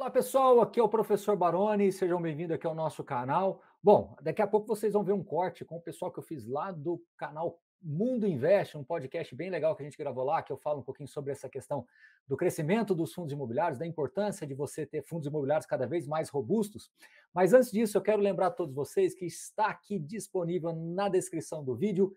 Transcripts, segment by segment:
Olá pessoal, aqui é o professor Baroni, sejam bem-vindos aqui ao nosso canal. Bom, daqui a pouco vocês vão ver um corte com o pessoal que eu fiz lá do canal Mundo Investe, um podcast bem legal que a gente gravou lá, que eu falo um pouquinho sobre essa questão do crescimento dos fundos imobiliários, da importância de você ter fundos imobiliários cada vez mais robustos. Mas antes disso, eu quero lembrar a todos vocês que está aqui disponível na descrição do vídeo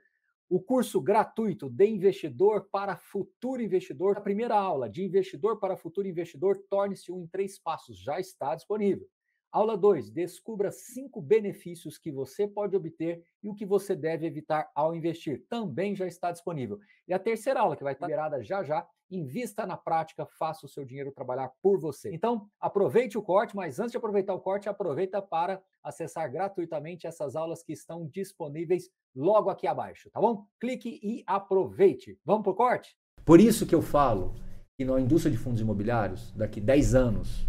o curso gratuito de investidor para futuro investidor. A primeira aula de investidor para futuro investidor torne-se um em três passos já está disponível. Aula 2: descubra cinco benefícios que você pode obter e o que você deve evitar ao investir. Também já está disponível. E a terceira aula, que vai estar liberada já já, invista na prática, faça o seu dinheiro trabalhar por você. Então, aproveite o corte, mas antes de aproveitar o corte, aproveita para acessar gratuitamente essas aulas que estão disponíveis logo aqui abaixo, tá bom? Clique e aproveite. Vamos pro corte? Por isso que eu falo que na indústria de fundos imobiliários, daqui 10 anos,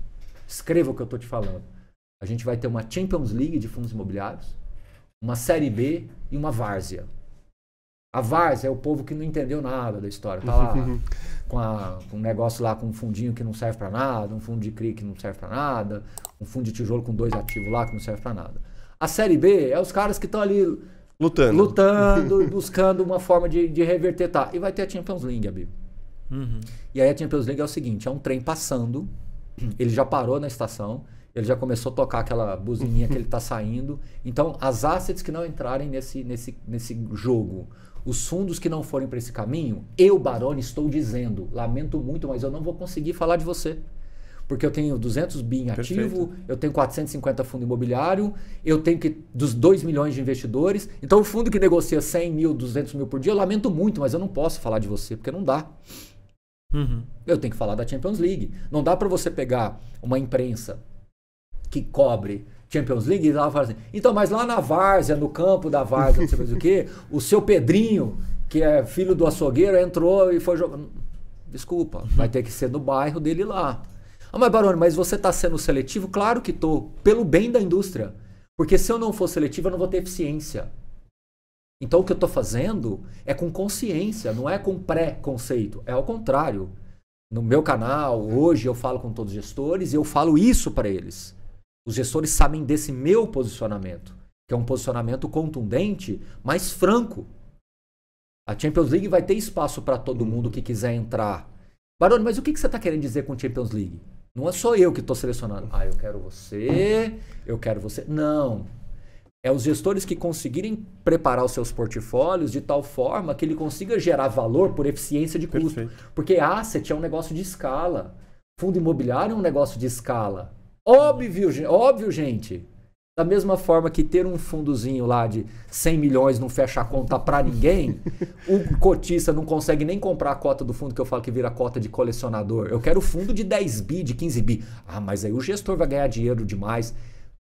escreva o que eu estou te falando a gente vai ter uma Champions League de fundos imobiliários, uma Série B e uma Várzea. A Várzea é o povo que não entendeu nada da história. Tá lá uhum. com, a, com, um negócio lá com um fundinho que não serve para nada, um fundo de CRI que não serve para nada, um fundo de tijolo com dois ativos lá que não serve para nada. A Série B é os caras que estão ali lutando, lutando buscando uma forma de, de, reverter. Tá. E vai ter a Champions League, Abi. Uhum. E aí a Champions League é o seguinte, é um trem passando, ele já parou na estação, ele já começou a tocar aquela buzininha que ele está saindo. Então, as assets que não entrarem nesse, nesse, nesse jogo, os fundos que não forem para esse caminho, eu, Barone, estou dizendo, lamento muito, mas eu não vou conseguir falar de você. Porque eu tenho 200 bi em ativo, Perfeito. eu tenho 450 fundo imobiliário, eu tenho que dos 2 milhões de investidores. Então, o fundo que negocia 100 mil, 200 mil por dia, eu lamento muito, mas eu não posso falar de você, porque não dá. Uhum. Eu tenho que falar da Champions League. Não dá para você pegar uma imprensa que cobre Champions League, e fala assim, então, mas lá na Várzea, no campo da Várzea, não sei mais o que, o seu Pedrinho, que é filho do açougueiro, entrou e foi jogando. Desculpa, vai ter que ser no bairro dele lá. Ah, mas Barone, mas você está sendo seletivo? Claro que estou, pelo bem da indústria. Porque se eu não for seletivo, eu não vou ter eficiência. Então o que eu estou fazendo é com consciência, não é com pré-conceito. É ao contrário. No meu canal, hoje, eu falo com todos os gestores e eu falo isso para eles. Os gestores sabem desse meu posicionamento, que é um posicionamento contundente, mas franco. A Champions League vai ter espaço para todo mundo que quiser entrar. Baroni, mas o que, que você está querendo dizer com Champions League? Não é só eu que estou selecionando. Ah, eu quero você, eu quero você. Não. É os gestores que conseguirem preparar os seus portfólios de tal forma que ele consiga gerar valor por eficiência de custo. Perfeito. Porque asset é um negócio de escala. Fundo imobiliário é um negócio de escala. Óbvio, óbvio, gente. Da mesma forma que ter um fundozinho lá de 100 milhões não fecha a conta para ninguém, o cotista não consegue nem comprar a cota do fundo que eu falo que vira cota de colecionador. Eu quero fundo de 10 bi, de 15 bi. Ah, mas aí o gestor vai ganhar dinheiro demais.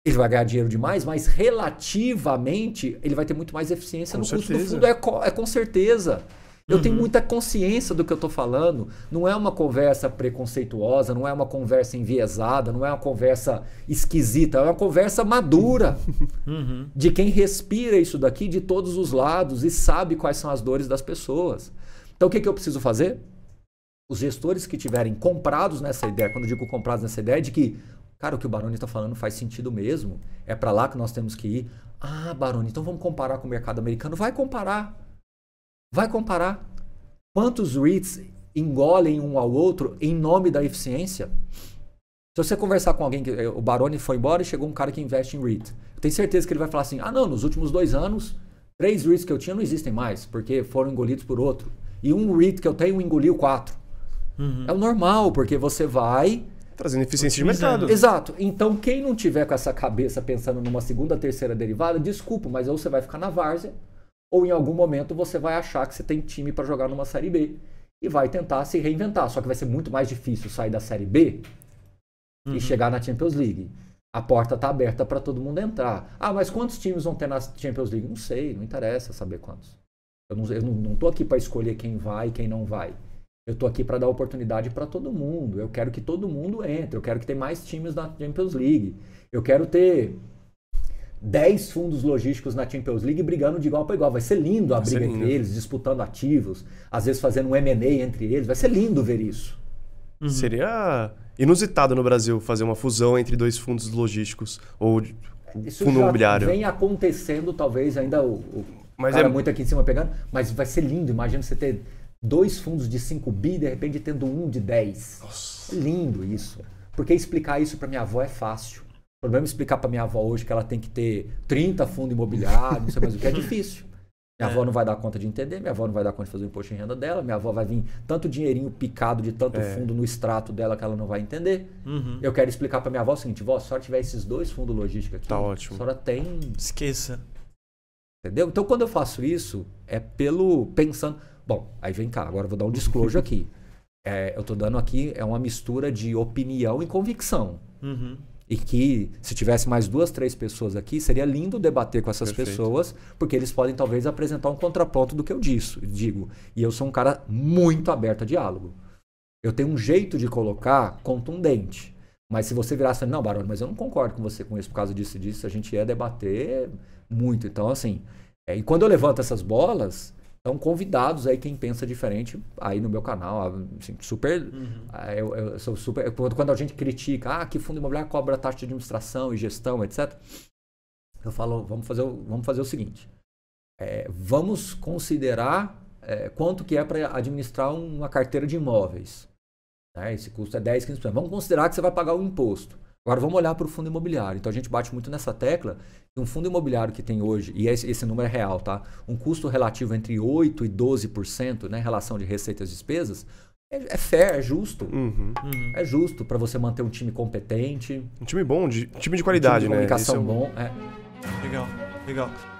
Ele vai ganhar dinheiro demais, mas relativamente ele vai ter muito mais eficiência com no certeza. custo do fundo. É, é com certeza. Eu uhum. tenho muita consciência do que eu estou falando. Não é uma conversa preconceituosa, não é uma conversa enviesada, não é uma conversa esquisita, é uma conversa madura uhum. de quem respira isso daqui de todos os lados e sabe quais são as dores das pessoas. Então, o que, que eu preciso fazer? Os gestores que tiverem comprados nessa ideia, quando eu digo comprados nessa ideia, é de que, cara, o que o Baroni está falando faz sentido mesmo, é para lá que nós temos que ir. Ah, Baroni, então vamos comparar com o mercado americano? Vai comparar. Vai comparar quantos REITs engolem um ao outro em nome da eficiência? Se você conversar com alguém que eh, o Baroni foi embora e chegou um cara que investe em REIT, eu tenho certeza que ele vai falar assim: ah, não, nos últimos dois anos, três REITs que eu tinha não existem mais, porque foram engolidos por outro. E um REIT que eu tenho engoliu quatro. Uhum. É o normal, porque você vai. Trazendo eficiência de mercado. Exato. Então, quem não tiver com essa cabeça pensando numa segunda, terceira derivada, desculpa, mas ou você vai ficar na várzea, ou em algum momento você vai achar que você tem time para jogar numa Série B e vai tentar se reinventar. Só que vai ser muito mais difícil sair da Série B uhum. e chegar na Champions League. A porta está aberta para todo mundo entrar. Ah, mas quantos times vão ter na Champions League? Não sei, não interessa saber quantos. Eu não, estou não aqui para escolher quem vai e quem não vai. Eu estou aqui para dar oportunidade para todo mundo. Eu quero que todo mundo entre. Eu quero que tenha mais times na Champions League. Eu quero ter 10 fundos logísticos na Champions League brigando de igual para igual. Vai ser lindo a vai briga lindo. entre eles, disputando ativos, às vezes fazendo um M&A entre eles. Vai ser lindo ver isso. Uhum. Seria inusitado no Brasil fazer uma fusão entre dois fundos logísticos ou isso fundo imobiliário. vem acontecendo, talvez, ainda o, o mas cara é... muito aqui em cima pegando, mas vai ser lindo. Imagina você ter dois fundos de 5 bi e de repente tendo um de 10. Nossa. Lindo isso. Porque explicar isso para minha avó é fácil. O problema é explicar para minha avó hoje que ela tem que ter 30 fundos imobiliários, não sei mais o que, é difícil. Minha é. avó não vai dar conta de entender, minha avó não vai dar conta de fazer o imposto de renda dela, minha avó vai vir tanto dinheirinho picado de tanto é. fundo no extrato dela que ela não vai entender. Uhum. Eu quero explicar para minha avó o seguinte: vó, se a senhora tiver esses dois fundos logísticos aqui, tá ótimo. a senhora tem. Esqueça. Entendeu? Então quando eu faço isso, é pelo. pensando. Bom, aí vem cá, agora eu vou dar um disclosure aqui. É, eu estou dando aqui, é uma mistura de opinião e convicção. Uhum e que se tivesse mais duas, três pessoas aqui, seria lindo debater com essas Perfeito. pessoas, porque eles podem talvez apresentar um contraponto do que eu digo. E eu sou um cara muito aberto a diálogo. Eu tenho um jeito de colocar contundente. Mas se você virar assim, não, Barone, mas eu não concordo com você com isso por causa disso e disso, a gente ia debater muito. Então, assim, é, e quando eu levanto essas bolas, então, convidados aí, quem pensa diferente, aí no meu canal, ah, assim, super, uhum. Ah, eu, eu, sou super. Quando a gente critica, ah, que fundo imobiliário cobra taxa de administração e gestão, etc., eu falo, vamos fazer, vamos fazer o seguinte: é, vamos considerar é, quanto que é para administrar uma carteira de imóveis. Né? Esse custo é 10, 15%. Vamos considerar que você vai pagar o imposto. Agora vamos olhar para o fundo imobiliário. Então a gente bate muito nessa tecla que um fundo imobiliário que tem hoje, e esse, esse número é real, tá? Um custo relativo entre 8% e 12%, né? Relação de receitas e despesas, é, é fair, é justo. Uhum. Uhum. É justo para você manter um time competente. Um time bom, de, time de qualidade, um time de né? Comunicação é um... bom. É. Legal, legal.